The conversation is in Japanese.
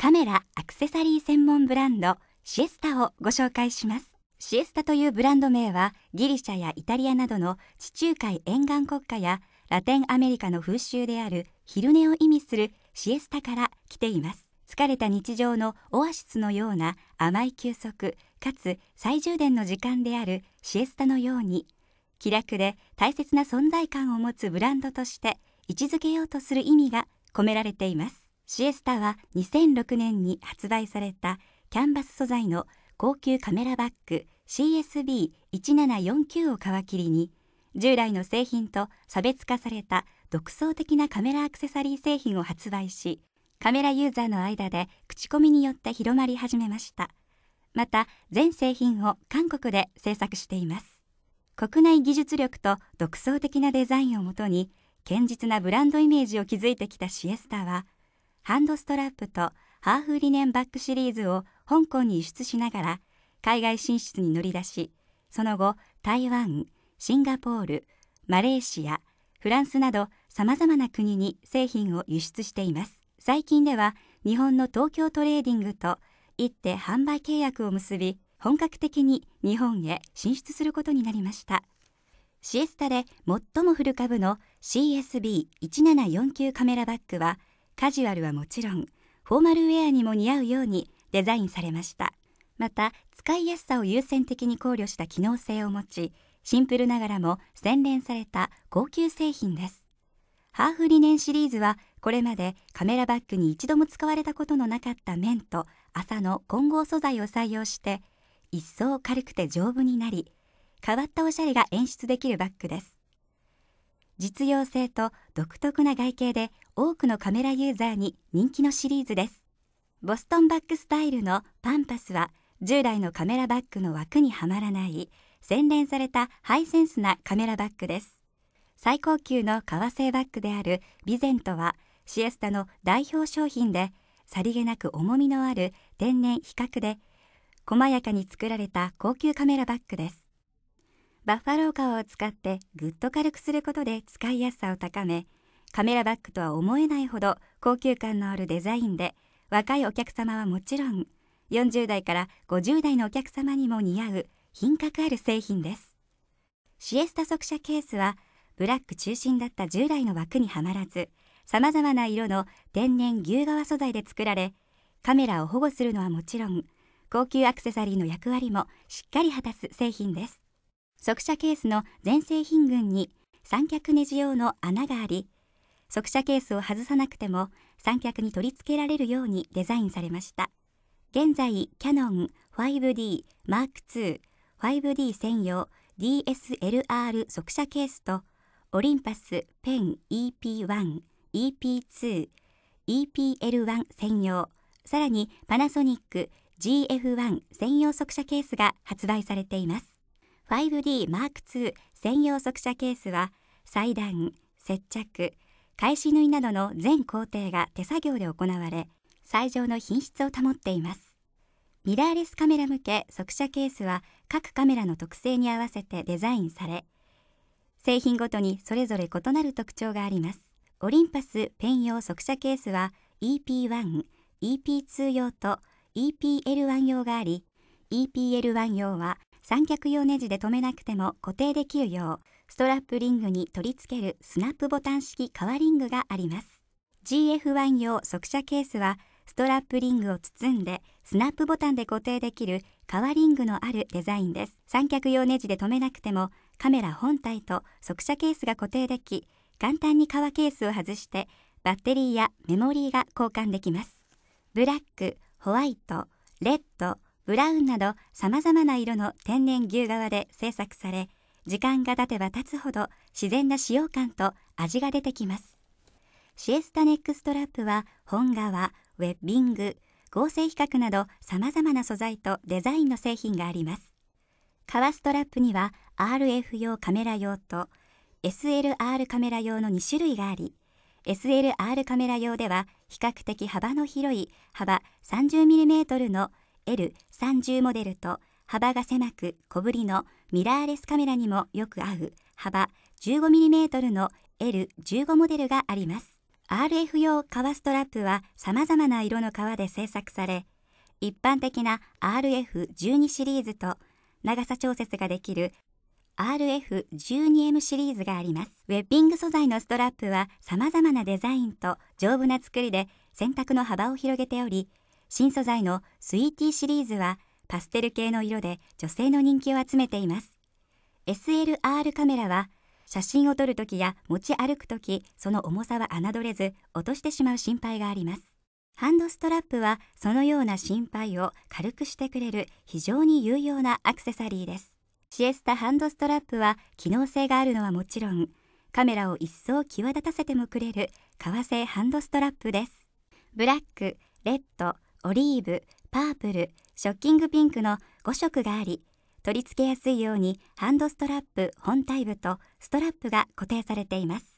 カメラ・アクセサリー専門ブランドシエスタをご紹介します。シエスタというブランド名はギリシャやイタリアなどの地中海沿岸国家やラテンアメリカの風習である昼寝を意味するシエスタから来ています。疲れた日常のオアシスのような甘い休息かつ最充電の時間であるシエスタのように気楽で大切な存在感を持つブランドとして位置づけようとする意味が込められています。シエスタは2006年に発売されたキャンバス素材の高級カメラバッグ CSB1749 を皮切りに従来の製品と差別化された独創的なカメラアクセサリー製品を発売しカメラユーザーの間で口コミによって広まり始めましたまた全製品を韓国で製作しています国内技術力と独創的なデザインをもとに堅実なブランドイメージを築いてきたシエスタはハンドストラップとハーフリネンバックシリーズを香港に輸出しながら海外進出に乗り出しその後台湾シンガポールマレーシアフランスなどさまざまな国に製品を輸出しています最近では日本の東京トレーディングと一手販売契約を結び本格的に日本へ進出することになりましたシエスタで最も古株の CSB1749 カメラバッグはカジュアルはもちろんフォーマルウェアにも似合うようにデザインされましたまた使いやすさを優先的に考慮した機能性を持ちシンプルながらも洗練された高級製品ですハーフリネンシリーズはこれまでカメラバッグに一度も使われたことのなかった綿と麻の混合素材を採用して一層軽くて丈夫になり変わったおしゃれが演出できるバッグです実用性と独特な外形で多くのカメラユーザーに人気のシリーズですボストンバッグスタイルのパンパスは従来のカメラバッグの枠にはまらない洗練されたハイセンスなカメラバッグです最高級の革製バッグであるビゼントはシエスタの代表商品でさりげなく重みのある天然比較で細やかに作られた高級カメラバッグですバッファロー革を使ってぐっと軽くすることで使いやすさを高めカメラバッグとは思えないほど高級感のあるデザインで若いお客様はもちろん40代から50代のお客様にも似合う品格ある製品ですシエスタ速射ケースはブラック中心だった従来の枠にはまらずさまざまな色の天然牛革素材で作られカメラを保護するのはもちろん高級アクセサリーの役割もしっかり果たす製品です速射ケースの前製品群に三脚ネジ用の穴があり速射ケースを外さなくても三脚に取り付けられるようにデザインされました現在キャノン 5D m 2 5 d 専用 DSLR 速射ケースとオリンパスペン EP1、EP2、EPL1 専用、さらにパナソニック GF1 専用速射ケースが発売されています。5D マーク2専用速射ケースは裁断、接着、返し縫いなどの全工程が手作業で行われ最上の品質を保っていますミラーレスカメラ向け速射ケースは各カメラの特性に合わせてデザインされ製品ごとにそれぞれ異なる特徴がありますオリンパスペン用速射ケースは EP1、EP2 用と EPL1 用があり EPL1 用は三脚用ネジで留めなくても固定できるようストラップリングに取り付けるスナップボタン式カワリングがあります GF1 用速射ケースはストラップリングを包んでスナップボタンで固定できるカワリングのあるデザインです三脚用ネジで留めなくてもカメラ本体と速射ケースが固定でき簡単に革ケースを外してバッテリーやメモリーが交換できますブラックホワイトレッドブラウンなど様々な色の天然牛革で製作され、時間が経てば経つほど自然な使用感と味が出てきます。シエスタネックストラップは本革、ウェッビング、合成比較など様々な素材とデザインの製品があります。革ストラップには RF 用カメラ用と SLR カメラ用の2種類があり、SLR カメラ用では比較的幅の広い幅 30mm の L30 モデルと幅が狭く小ぶりのミラーレスカメラにもよく合う幅 15mm の L15 モデルがあります。RF 用革ストラップは様々な色の革で製作され、一般的な RF12 シリーズと長さ調節ができる RF12M シリーズがあります。ウェッピング素材のストラップは様々なデザインと丈夫な作りで洗濯の幅を広げており、新素材のスイーティーシリーズはパステル系の色で女性の人気を集めています SLR カメラは写真を撮るときや持ち歩くときその重さは侮れず落としてしまう心配がありますハンドストラップはそのような心配を軽くしてくれる非常に有用なアクセサリーですシエスタハンドストラップは機能性があるのはもちろんカメラを一層際立たせてもくれる革製ハンドストラップですブラックレッドオリーブ、パープル、ショッキングピンクの5色があり、取り付けやすいようにハンドストラップ本体部とストラップが固定されています。